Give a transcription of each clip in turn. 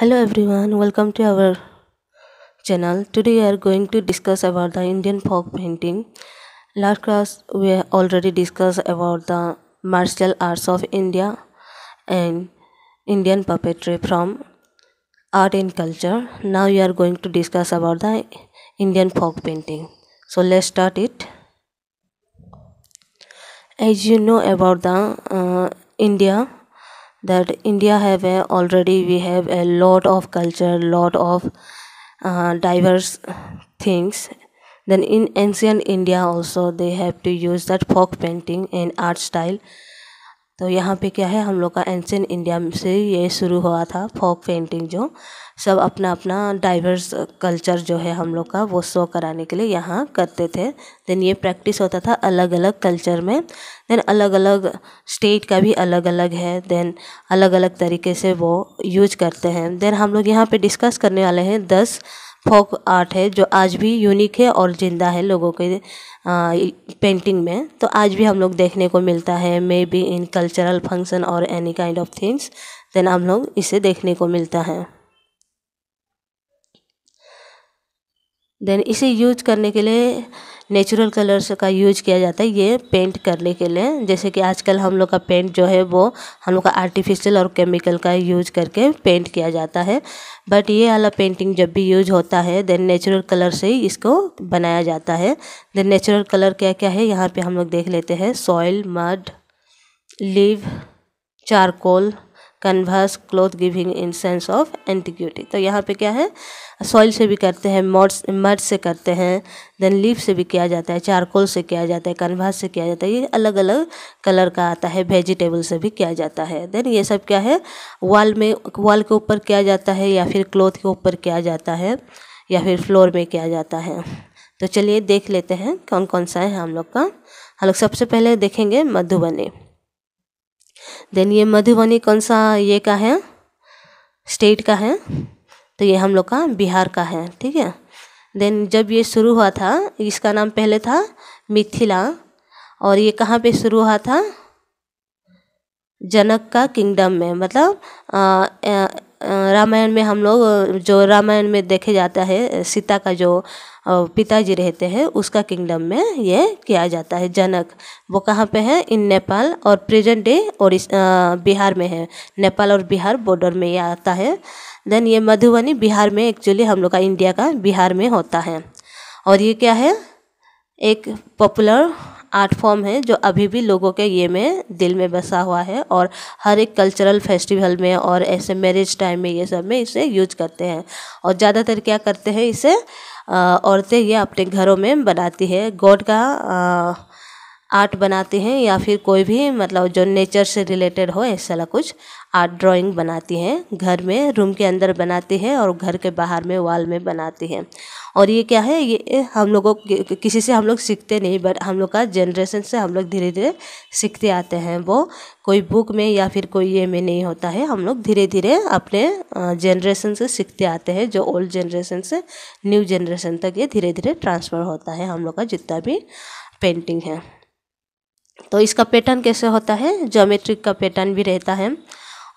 hello everyone welcome to our channel today we are going to discuss about the indian folk painting last class we already discussed about the martial arts of india and indian puppetry from art and culture now we are going to discuss about the indian folk painting so let's start it as you know about the uh, india that india have a, already we have a lot of culture lot of uh, diverse things then in ancient india also they have to use that folk painting and art style तो यहाँ पे क्या है हम लोग का एंशन India से ये शुरू हुआ था फोक पेंटिंग जो सब अपना अपना डाइवर्स कल्चर जो है हम लोग का वो शो कराने के लिए यहाँ करते थे देन ये प्रैक्टिस होता था अलग अलग कल्चर में देन अलग अलग स्टेट का भी अलग अलग है देन अलग अलग तरीके से वो यूज करते हैं देन हम लोग यहाँ पे डिस्कस करने वाले हैं दस फोक आर्ट है जो आज भी यूनिक है और ज़िंदा है लोगों के पेंटिंग में तो आज भी हम लोग देखने को मिलता है may be in cultural function और any kind of things then हम लोग इसे देखने को मिलता है देन इसे यूज करने के लिए नेचुरल कलर्स का यूज किया जाता है ये पेंट करने के लिए जैसे कि आजकल हम लोग का पेंट जो है वो हम लोग का आर्टिफिशियल और केमिकल का यूज करके पेंट किया जाता है बट ये वाला पेंटिंग जब भी यूज होता है देन नेचुरल कलर से ही इसको बनाया जाता है देन नेचुरल कलर क्या क्या है यहाँ पे हम लोग देख लेते हैं soil mud leave charcoal canvas cloth giving in sense of antiquity तो यहाँ पे क्या है सॉइल से भी करते हैं मॉड्स मर्ज से करते हैं देन लीफ से भी किया जाता है चारकोल से किया जाता है कन्वास से किया जाता है ये अलग अलग कलर का आता है वेजिटेबल से भी किया जाता है देन ये सब क्या है वॉल में वॉल के ऊपर किया जाता है या फिर क्लोथ के ऊपर किया जाता है या फिर फ्लोर में किया जाता है तो चलिए देख लेते हैं कौन कौन सा है हम लोग का हम लोग सबसे पहले देखेंगे मधुबनी देन ये मधुबनी कौन सा ये का है स्टेट का है तो ये हम लोग का बिहार का है ठीक है देन जब ये शुरू हुआ था इसका नाम पहले था मिथिला और ये कहाँ पे शुरू हुआ था जनक का किंगडम में मतलब रामायण में हम लोग जो रामायण में देखे जाता है सीता का जो पिताजी रहते हैं उसका किंगडम में ये किया जाता है जनक वो कहाँ पे है इन नेपाल और प्रेजेंट डे और इस बिहार में है नेपाल और बिहार बॉर्डर में ये आता है देन ये मधुबनी बिहार में एक्चुअली हम लोग का इंडिया का बिहार में होता है और ये क्या है एक पॉपुलर आर्ट फॉर्म है जो अभी भी लोगों के ये में दिल में बसा हुआ है और हर एक कल्चरल फेस्टिवल में और ऐसे मैरिज टाइम में ये सब में इसे यूज करते हैं और ज़्यादातर क्या करते हैं इसे औरतें ये अपने घरों में बनाती है गॉड का आर्ट बनाती हैं या फिर कोई भी मतलब जो नेचर से रिलेटेड हो ऐसा कुछ आर्ट ड्राइंग बनाती हैं घर में रूम के अंदर बनाती हैं और घर के बाहर में वॉल में बनाती हैं और ये क्या है ये हम लोगों किसी से हम लोग सीखते नहीं बट हम लोग का जनरेशन से हम लोग धीरे धीरे सीखते आते हैं वो कोई बुक में या फिर कोई ये में नहीं होता है हम लोग धीरे धीरे अपने जनरेशन से सीखते आते हैं जो ओल्ड जनरेशन से न्यू जनरेशन तक ये धीरे धीरे ट्रांसफ़र होता है हम लोग का जितना भी पेंटिंग है तो इसका पैटर्न कैसे होता है जोमेट्रिक का पैटर्न भी रहता है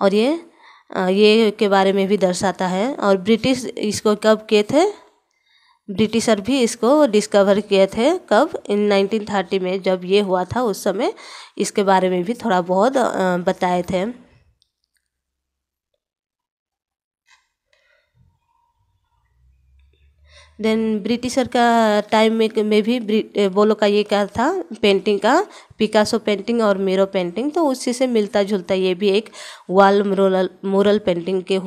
और ये ये के बारे में भी दर्शाता है और ब्रिटिश इसको कब किए थे ब्रिटिशर भी इसको डिस्कवर किए थे कब इन 1930 में जब ये हुआ था उस समय इसके बारे में भी थोड़ा बहुत बताए थे देन ब्रिटिशर का टाइम में में भी बोलो का ये क्या था पेंटिंग का पिकासो पेंटिंग और मेरो पेंटिंग तो उसी से मिलता जुलता ये भी एक वाल मुरल मुरल पेंटिंग के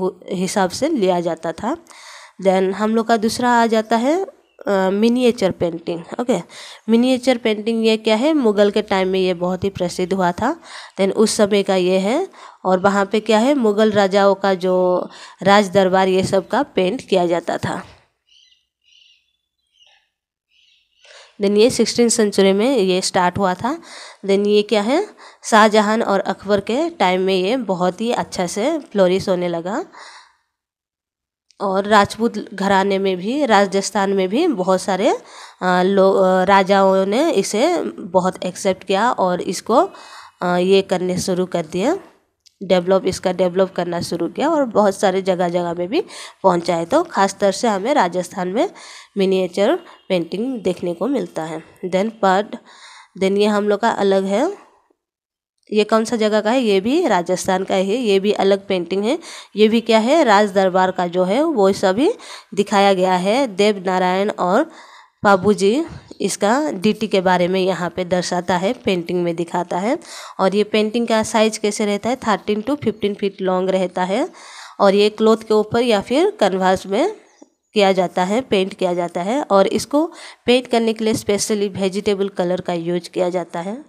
हिसाब से लिया जाता था देन हम लोग का दूसरा आ जाता है miniature painting okay miniature painting ये क्या है मुगल के टाइम में ये बहुत ही प्रसिद्ध हुआ था देन उस समय का ये है और वहाँ पे क्या है मुगल राजाओं का जो राज दरबार ये सब का पेंट किया जाता था देन ये सिक्सटीन सेंचुरी में ये स्टार्ट हुआ था देन ये क्या है शाहजहां और अकबर के टाइम में ये बहुत ही अच्छा से फ्लोरिश होने लगा और राजपूत घराने में भी राजस्थान में भी बहुत सारे लोग राजाओं ने इसे बहुत एक्सेप्ट किया और इसको ये करने शुरू कर दिया डेवलप इसका डेवलप करना शुरू किया और बहुत सारे जगह जगह में भी पहुंचाए तो ख़ास तौर से हमें राजस्थान में मिनिएचर पेंटिंग देखने को मिलता है देन पार्ट देन ये हम लोग का अलग है ये कौन सा जगह का है ये भी राजस्थान का है ये भी अलग पेंटिंग है ये भी क्या है राज दरबार का जो है वो सभी दिखाया गया है देव नारायण और बाबूजी इसका डीटी के बारे में यहाँ पे दर्शाता है पेंटिंग में दिखाता है और ये पेंटिंग का साइज कैसे रहता है thirteen to fifteen feet long रहता है और ये क्लोथ के ऊपर या फिर कन्वास में किया जाता है पेंट किया जाता है और इसको पेंट करने के लिए स्पेशली वेजिटेबल कलर का यूज किया जाता है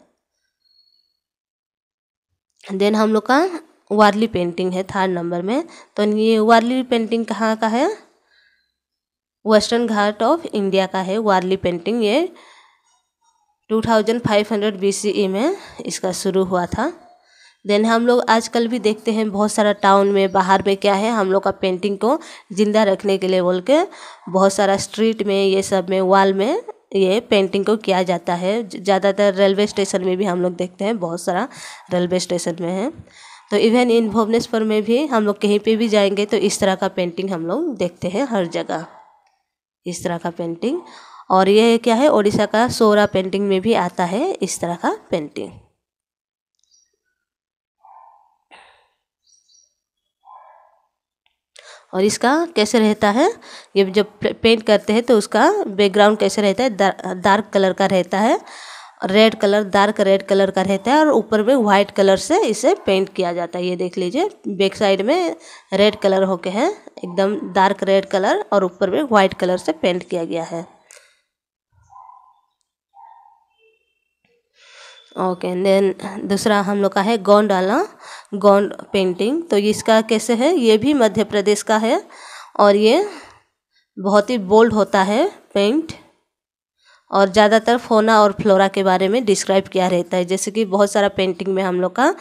देन हम लोग का वारली पेंटिंग है थर्ड नंबर में तो ये वारली पेंटिंग कहाँ का है वेस्टर्न घाट ऑफ इंडिया का है वारली पेंटिंग ये 2500 बीसीई e में इसका शुरू हुआ था देन हम लोग आजकल भी देखते हैं बहुत सारा टाउन में बाहर में क्या है हम लोग का पेंटिंग को ज़िंदा रखने के लिए बोल के बहुत सारा स्ट्रीट में ये सब में वॉल में ये पेंटिंग को किया जाता है ज़्यादातर रेलवे स्टेशन में भी हम लोग देखते हैं बहुत सारा रेलवे स्टेशन में है तो इवन इन भुवनेश्वर में भी हम लोग कहीं पे भी जाएंगे तो इस तरह का पेंटिंग हम लोग देखते हैं हर जगह इस तरह का पेंटिंग और ये क्या है ओडिशा का सोरा पेंटिंग में भी आता है इस तरह का पेंटिंग और इसका कैसे रहता है ये जब पेंट करते हैं तो उसका बैकग्राउंड कैसे रहता है डार्क कलर का रहता है red colour dark red colour का रहता है और ऊपर में वाइट कलर से इसे पेंट किया जाता है ये देख लीजिए बैक साइड में रेड कलर होके है एकदम डार्क रेड कलर और ऊपर में वाइट कलर से पेंट किया गया है ओके देन दूसरा हम लोग का है गोंडाला गोंड पेंटिंग तो इसका कैसे है ये भी मध्य प्रदेश का है और ये बहुत ही बोल्ड होता है पेंट और ज़्यादातर फोना और फ्लोरा के बारे में डिस्क्राइब किया रहता है जैसे कि बहुत सारा पेंटिंग में हम लोग का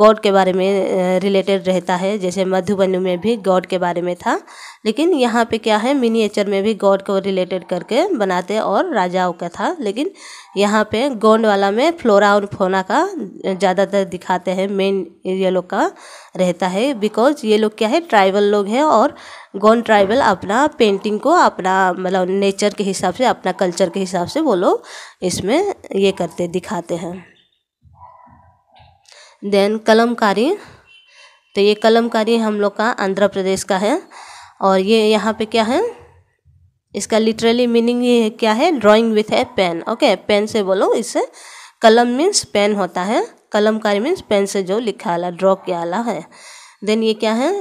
गॉड के बारे में रिलेटेड रहता है जैसे मधुबनी में भी गॉड के बारे में था लेकिन यहाँ पे क्या है मिनिएचर में भी गॉड को रिलेटेड करके बनाते और राजाओं का था लेकिन यहाँ पे गोंडवाला में फ्लोरा और फोना का ज़्यादातर दिखाते हैं मेन ये लोग का रहता है बिकॉज ये लोग क्या है ट्राइबल लोग हैं और गौन ट्राइबल अपना पेंटिंग को अपना मतलब नेचर के हिसाब से अपना कल्चर के हिसाब से वो लोग इसमें ये करते दिखाते हैं देन कलमकारी तो ये कलमकारी हम लोग का आंध्र प्रदेश का है और ये यहाँ पे क्या है इसका लिटरली मीनिंग ये क्या है drawing with a pen okay pen से बोलो इससे कलम मीन्स पेन होता है कलमकारी मीन्स पेन से जो लिखा वाला ड्रॉ किया वाला है देन ये क्या है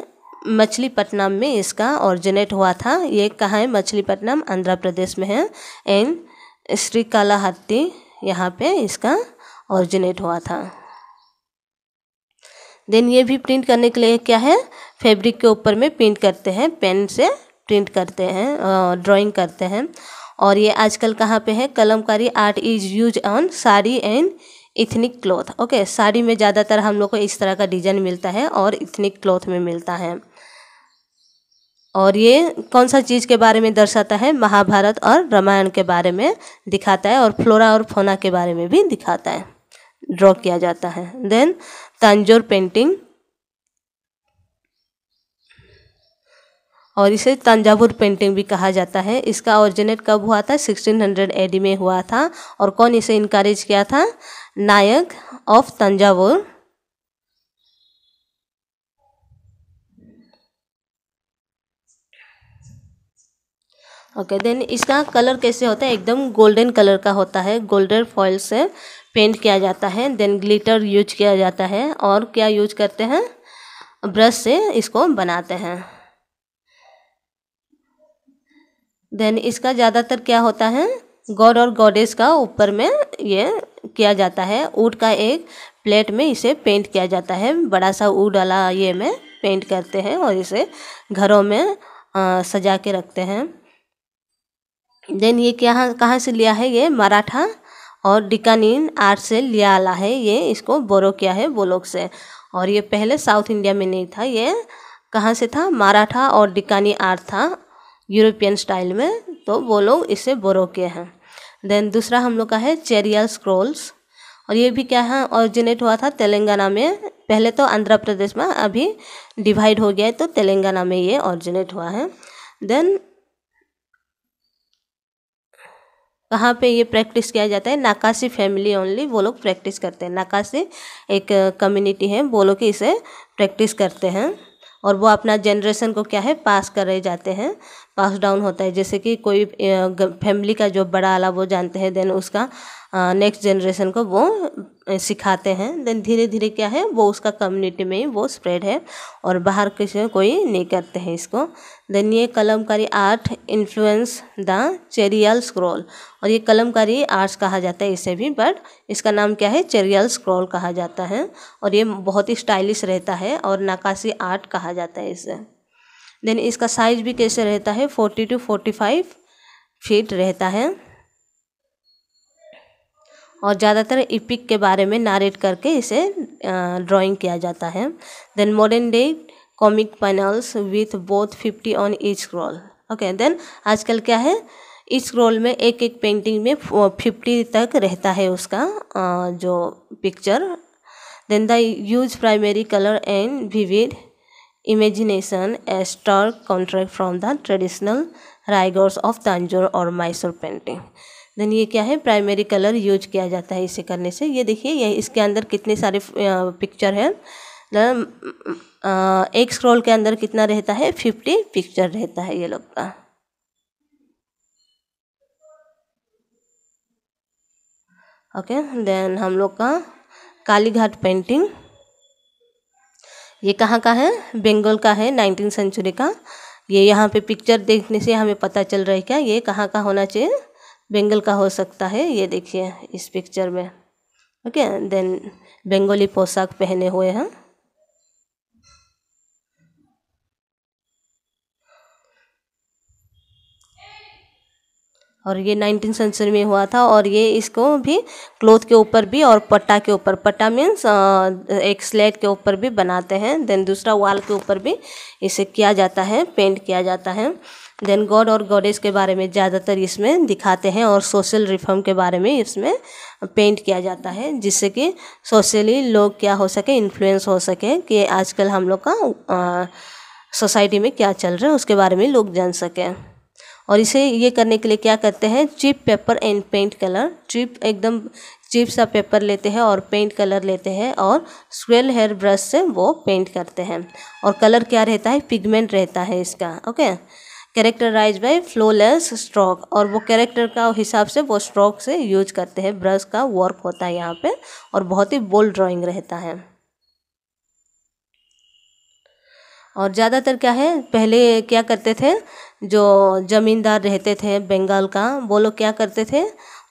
मछलीपट्टनम में इसका ऑरिजिनेट हुआ था ये कहाँ है मछलीपट्टनम आंध्र प्रदेश में है एंड श्रीकालाहत्ती यहाँ पे इसका ऑरिजिनेट हुआ था देन ये भी प्रिंट करने के लिए क्या है फैब्रिक के ऊपर में प्रिंट करते हैं पेन से प्रिंट करते हैं ड्राइंग करते हैं और ये आजकल कहाँ पे है Kalamkari art is use on sari and ethnic cloth okay sari में ज़्यादातर हम लोग को इस तरह का डिज़ाइन मिलता है और इथनिक क्लॉथ में मिलता है और ये कौन सा चीज़ के बारे में दर्शाता है महाभारत और रामायण के बारे में दिखाता है और फ्लोरा और फोना के बारे में भी दिखाता है ड्रॉ किया जाता है देन तंजोर पेंटिंग और इसे तंजावुर पेंटिंग भी कहा जाता है इसका ओरिजिनेट कब हुआ था 1600 हंड्रेड एडी में हुआ था और कौन इसे इनकरेज किया था Nayak of Thanjavur okay then इसका कलर कैसे होता है एकदम गोल्डन कलर का होता है गोल्डन फॉइल से पेंट किया जाता है देन ग्लिटर यूज किया जाता है और क्या यूज करते हैं ब्रश से इसको बनाते हैं देन इसका ज़्यादातर क्या होता है गॉड और गॉडेस का ऊपर में ये किया जाता है ऊट का एक प्लेट में इसे पेंट किया जाता है बड़ा सा ऊट वाला ये में पेंट करते हैं और इसे घरों में आ, सजा के रखते हैं देन ये क्या कहाँ से लिया है ये मराठा और डिकानीन आर्ट से लिया आला है ये इसको बोरो किया है वो लोग से और ये पहले साउथ इंडिया में नहीं था ये कहाँ से था मराठा और डिकानी आर्ट था यूरोपियन स्टाइल में तो वो लोग इसे बोरो किए हैं देन दूसरा हम लोग का है चेरियल स्क्रोल्स और ये भी क्या है ऑरिजिनेट हुआ था तेलंगाना में पहले तो आंध्र प्रदेश में अभी डिवाइड हो गया है तो तेलंगाना में ये ऑरिजिनेट हुआ है देन कहाँ पे ये प्रैक्टिस किया जाता है नाकाशी फैमिली ओनली वो लोग प्रैक्टिस करते हैं नाकाशी एक कम्युनिटी है वो लोग इसे प्रैक्टिस करते हैं और वो अपना जनरेशन को क्या है पास कर रहे जाते हैं पास डाउन होता है जैसे कि कोई फैमिली का जो बड़ा आला वो जानते हैं देन उसका नेक्स्ट जनरेशन को वो सिखाते हैं देन धीरे धीरे क्या है वो उसका कम्युनिटी में वो स्प्रेड है और बाहर किसी कोई नहीं करते हैं इसको देन ये Kalamkari art influence the Cheriyal scroll और ये कलमकारी आर्ट्स कहा जाता है इसे भी बट इसका नाम क्या है चेरियल स्क्रॉल कहा जाता है और ये बहुत ही स्टाइलिश रहता है और नकाशी आर्ट कहा जाता है इसे देन इसका साइज भी कैसे रहता है forty to forty five feet रहता है और ज़्यादातर इपिक के बारे में नारेट करके इसे ड्राइंग किया जाता है then modern day comic panels with both fifty on each scroll okay then आजकल क्या है इस रोल में एक एक पेंटिंग में फिफ्टी तक रहता है उसका जो picture then the use primary colour and vivid imagination a stark contrast from the traditional rigors of Tanjore और Mysore पेंटिंग देन ये क्या है प्राइमरी कलर यूज किया जाता है इसे करने से ये देखिए ये इसके अंदर कितने सारे पिक्चर हैं एक स्क्रॉल के अंदर कितना रहता है फिफ्टी पिक्चर रहता है ये लोग का ओके देन हम लोग का कालीघाट पेंटिंग ये कहाँ का है बंगाल का है नाइनटीन सेंचुरी का ये यहाँ पे पिक्चर देखने से हमें पता चल रहा है क्या ये कहाँ का होना चाहिए बेंगल का हो सकता है ये देखिए इस पिक्चर में ओके देन बेंगोली पोशाक पहने हुए हैं और ये नाइनटीन सेंचुरी में हुआ था और ये इसको भी क्लोथ के ऊपर भी और पट्टा के ऊपर पट्टा मीन्स एक स्लेट के ऊपर भी बनाते हैं देन दूसरा वाल के ऊपर भी इसे किया जाता है पेंट किया जाता है देन गॉड और गॉडेज के बारे में ज़्यादातर इसमें दिखाते हैं और सोशल रिफॉर्म के बारे में इसमें पेंट किया जाता है जिससे कि सोशली लोग क्या हो सके इन्फ्लुएंस हो सके कि आजकल हम लोग का सोसाइटी में क्या चल रहा है उसके बारे में लोग जान सकें और इसे ये करने के लिए क्या करते हैं cheap paper and paint colour cheap एकदम चिप सा पेपर लेते हैं और पेंट कलर लेते हैं और स्वेल हेयर ब्रश से वो पेंट करते हैं और कलर क्या रहता है पिगमेंट रहता है इसका okay characterise by flawless stroke और वो कैरेक्टर का हिसाब से वो स्ट्रोक से यूज करते हैं ब्रश का वर्क होता है यहाँ पे और बहुत ही बोल्ड ड्राइंग रहता है और ज़्यादातर क्या है पहले क्या करते थे जो ज़मींदार रहते थे बंगाल का वो लोग क्या करते थे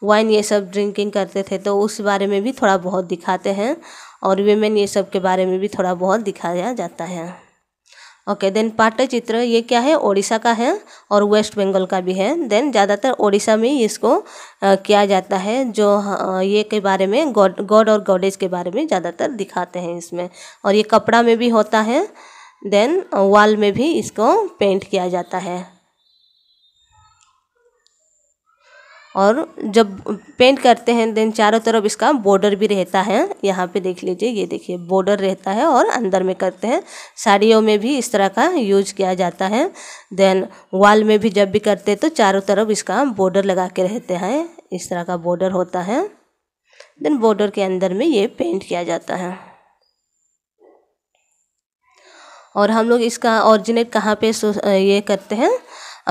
वाइन ये सब ड्रिंकिंग करते थे तो उस बारे में भी थोड़ा बहुत दिखाते हैं और वेमेन ये सब के बारे में भी थोड़ा बहुत दिखाया जाता है ओके देन पाटचित्र ये क्या है ओडिशा का है और वेस्ट बंगाल का भी है देन ज़्यादातर ओडिशा में इसको किया जाता है जो ये के बारे में गॉड गॉड और गॉडेज के बारे में ज़्यादातर दिखाते हैं इसमें और ये कपड़ा में भी होता है देन वॉल में भी इसको पेंट किया जाता है और जब पेंट करते हैं देन चारों तरफ इसका बॉर्डर भी रहता है यहाँ पे देख लीजिए ये देखिए बॉर्डर रहता है और अंदर में करते हैं साड़ियों में भी इस तरह का यूज किया जाता है देन वॉल में भी जब भी करते हैं तो चारों तरफ इसका बॉर्डर लगा के रहते हैं इस तरह का बॉर्डर होता है देन बॉर्डर के अंदर में ये पेंट किया जाता है और हम लोग इसका ऑरिजिनेट कहाँ पे ये करते हैं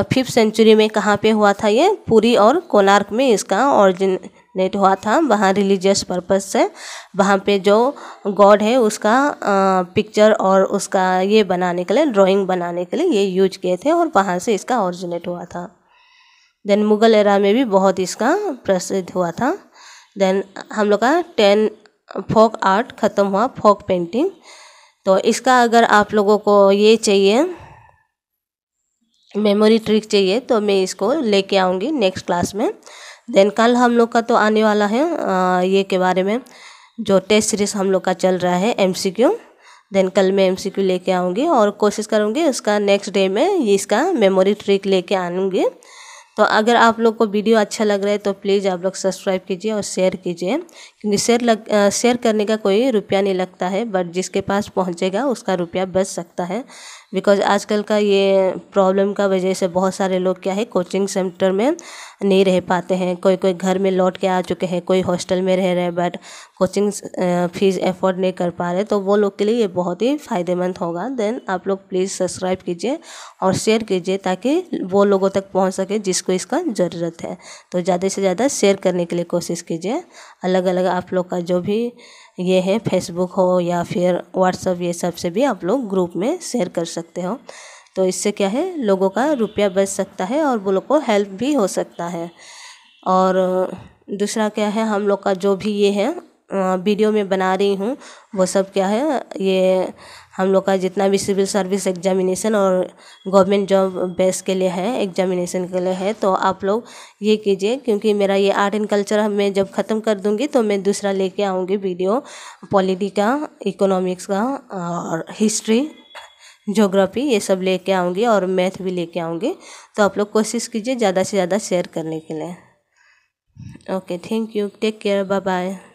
फिफ्थ सेंचुरी में कहाँ पे हुआ था ये पूरी और कोणार्क में इसका ओरिजिन नेट हुआ था वहाँ रिलीजियस पर्पज से वहाँ पे जो गॉड है उसका पिक्चर और उसका ये बनाने के लिए ड्राइंग बनाने के लिए ये यूज किए थे और वहाँ से इसका ओरिजिनेट हुआ था देन मुगल एरा में भी बहुत इसका प्रसिद्ध हुआ था देन हम लोग का टेन फोक आर्ट ख़त्म हुआ फोक पेंटिंग तो इसका अगर आप लोगों को ये चाहिए मेमोरी ट्रिक चाहिए तो मैं इसको लेके आऊँगी नेक्स्ट क्लास में देन कल हम लोग का तो आने वाला है आ, ये के बारे में जो टेस्ट सीरीज हम लोग का चल रहा है एमसीक्यू देन कल मैं एमसीक्यू लेके आऊँगी और कोशिश करूँगी उसका नेक्स्ट डे में ये इसका मेमोरी ट्रिक लेके आऊँगी तो अगर आप लोग को वीडियो अच्छा लग रहा है तो प्लीज़ आप लोग सब्सक्राइब कीजिए और शेयर कीजिए क्योंकि शेयर लग शेयर करने का कोई रुपया नहीं लगता है बट जिसके पास पहुंचेगा उसका रुपया बच सकता है बिकॉज़ आजकल का ये प्रॉब्लम का वजह से बहुत सारे लोग क्या है कोचिंग सेंटर में नहीं रह पाते हैं कोई कोई घर में लौट के आ चुके हैं कोई हॉस्टल में रह रहे हैं बट कोचिंग फीस एफोर्ड नहीं कर पा रहे तो वो लोग के लिए ये बहुत ही फ़ायदेमंद होगा देन आप लोग प्लीज़ सब्सक्राइब कीजिए और शेयर कीजिए ताकि वो लोगों तक पहुँच सके जिसको इसका ज़रूरत है तो ज़्यादा से ज़्यादा शेयर करने के लिए कोशिश कीजिए अलग अलग आप लोग का जो भी ये है फेसबुक हो या फिर व्हाट्सअप ये सब से भी आप लोग ग्रुप में शेयर कर सकते हो तो इससे क्या है लोगों का रुपया बच सकता है और वो लोग को हेल्प भी हो सकता है और दूसरा क्या है हम लोग का जो भी ये है वीडियो में बना रही हूँ वो सब क्या है ये हम लोग का जितना भी सिविल सर्विस एग्जामिनेशन और गवर्नमेंट जॉब बेस के लिए है एग्जामिनेशन के लिए है तो आप लोग ये कीजिए क्योंकि मेरा ये आर्ट एंड कल्चर मैं जब ख़त्म कर दूँगी तो मैं दूसरा लेके आऊँगी वीडियो पॉलिटी का इकोनॉमिक्स का और हिस्ट्री जोग्राफी ये सब लेके आऊँगी और मैथ भी लेके आऊँगी तो आप लोग कोशिश कीजिए ज़्यादा से ज़्यादा शेयर करने के लिए okay thank you take care bye bye